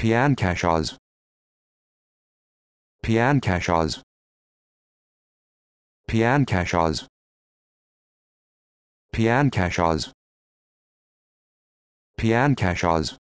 Piankashaz Piankashaz Piankashaz Piankashaz Piankashaz